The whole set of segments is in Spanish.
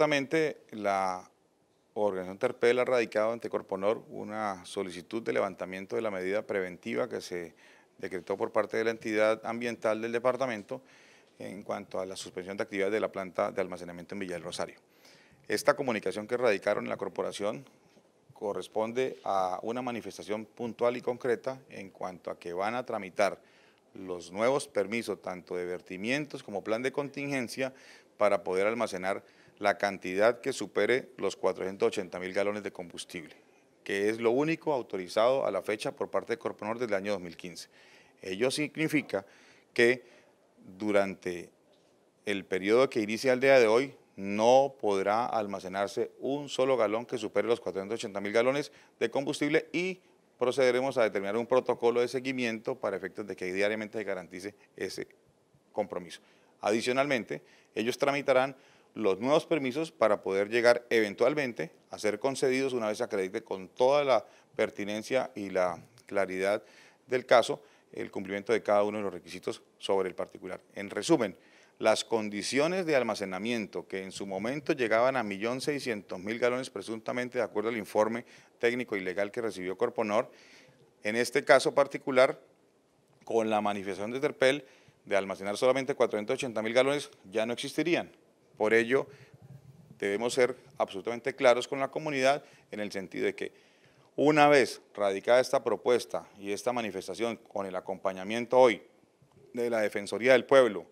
Justamente la organización Terpel ha radicado ante Corponor una solicitud de levantamiento de la medida preventiva que se decretó por parte de la entidad ambiental del departamento en cuanto a la suspensión de actividades de la planta de almacenamiento en Villa del Rosario. Esta comunicación que radicaron en la corporación corresponde a una manifestación puntual y concreta en cuanto a que van a tramitar los nuevos permisos, tanto de vertimientos como plan de contingencia, para poder almacenar la cantidad que supere los 480 mil galones de combustible, que es lo único autorizado a la fecha por parte de Corponor desde el año 2015. Ello significa que durante el periodo que inicia el día de hoy no podrá almacenarse un solo galón que supere los 480 mil galones de combustible y procederemos a determinar un protocolo de seguimiento para efectos de que diariamente se garantice ese compromiso. Adicionalmente, ellos tramitarán los nuevos permisos para poder llegar eventualmente a ser concedidos una vez acredite con toda la pertinencia y la claridad del caso el cumplimiento de cada uno de los requisitos sobre el particular. En resumen, las condiciones de almacenamiento que en su momento llegaban a 1.600.000 galones presuntamente de acuerdo al informe técnico y legal que recibió Corponor, en este caso particular, con la manifestación de Terpel de almacenar solamente 480.000 galones, ya no existirían. Por ello, debemos ser absolutamente claros con la comunidad en el sentido de que una vez radicada esta propuesta y esta manifestación con el acompañamiento hoy de la Defensoría del Pueblo,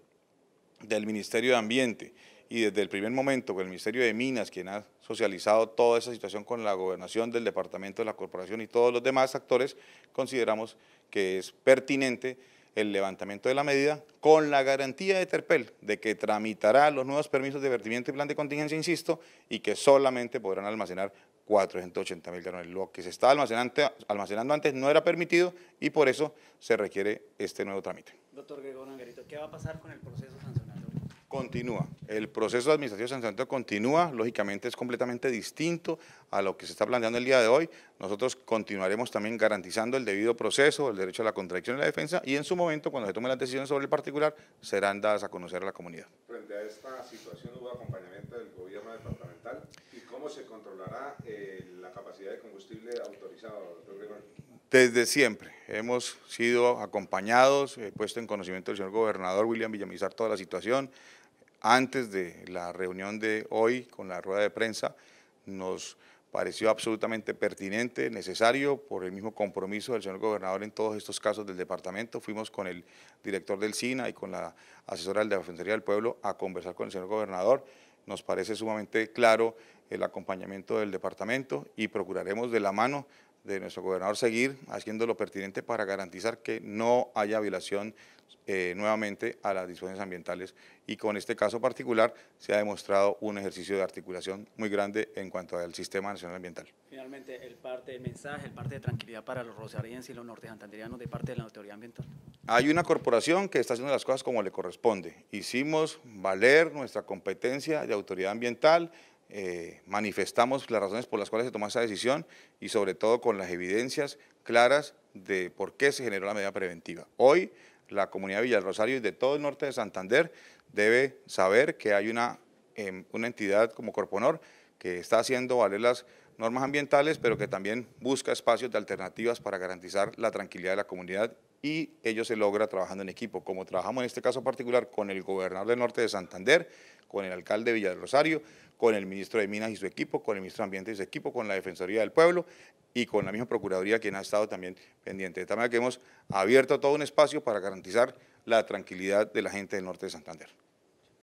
del Ministerio de Ambiente y desde el primer momento con el Ministerio de Minas, quien ha socializado toda esa situación con la gobernación del departamento de la corporación y todos los demás actores, consideramos que es pertinente el levantamiento de la medida con la garantía de Terpel de que tramitará los nuevos permisos de vertimiento y plan de contingencia, insisto, y que solamente podrán almacenar 480 mil galones. Lo que se estaba almacenando, antes no era permitido y por eso se requiere este nuevo trámite. Doctor Gregorio Angarito, ¿qué va a pasar con el proceso Continúa. El proceso administrativo de San continúa, lógicamente es completamente distinto a lo que se está planteando el día de hoy. Nosotros continuaremos también garantizando el debido proceso, el derecho a la contradicción y la defensa y en su momento, cuando se tomen las decisiones sobre el particular, serán dadas a conocer a la comunidad. Frente a esta situación hubo acompañamiento del gobierno departamental y cómo se controlará eh, la capacidad de combustible autorizado, Desde siempre hemos sido acompañados, he puesto en conocimiento del señor gobernador William Villamizar toda la situación. Antes de la reunión de hoy con la rueda de prensa, nos pareció absolutamente pertinente, necesario, por el mismo compromiso del señor gobernador en todos estos casos del departamento. Fuimos con el director del CINA y con la asesora de la Defensoría del Pueblo a conversar con el señor gobernador. Nos parece sumamente claro el acompañamiento del departamento y procuraremos de la mano de nuestro gobernador seguir haciendo lo pertinente para garantizar que no haya violación eh, nuevamente a las disposiciones ambientales y con este caso particular se ha demostrado un ejercicio de articulación muy grande en cuanto al sistema nacional ambiental. Finalmente, el parte de mensaje, el parte de tranquilidad para los rosarienses y los norte de parte de la autoridad ambiental. Hay una corporación que está haciendo las cosas como le corresponde. Hicimos valer nuestra competencia de autoridad ambiental, eh, manifestamos las razones por las cuales se tomó esa decisión y sobre todo con las evidencias claras de por qué se generó la medida preventiva. Hoy la comunidad de Villa Rosario y de todo el norte de Santander debe saber que hay una, em, una entidad como Corponor que está haciendo valer las normas ambientales, pero que también busca espacios de alternativas para garantizar la tranquilidad de la comunidad y ello se logra trabajando en equipo, como trabajamos en este caso particular con el gobernador del norte de Santander con el alcalde de Villa del Rosario, con el ministro de Minas y su equipo, con el ministro de Ambiente y su equipo, con la Defensoría del Pueblo y con la misma Procuraduría quien ha estado también pendiente. De tal manera que hemos abierto todo un espacio para garantizar la tranquilidad de la gente del norte de Santander.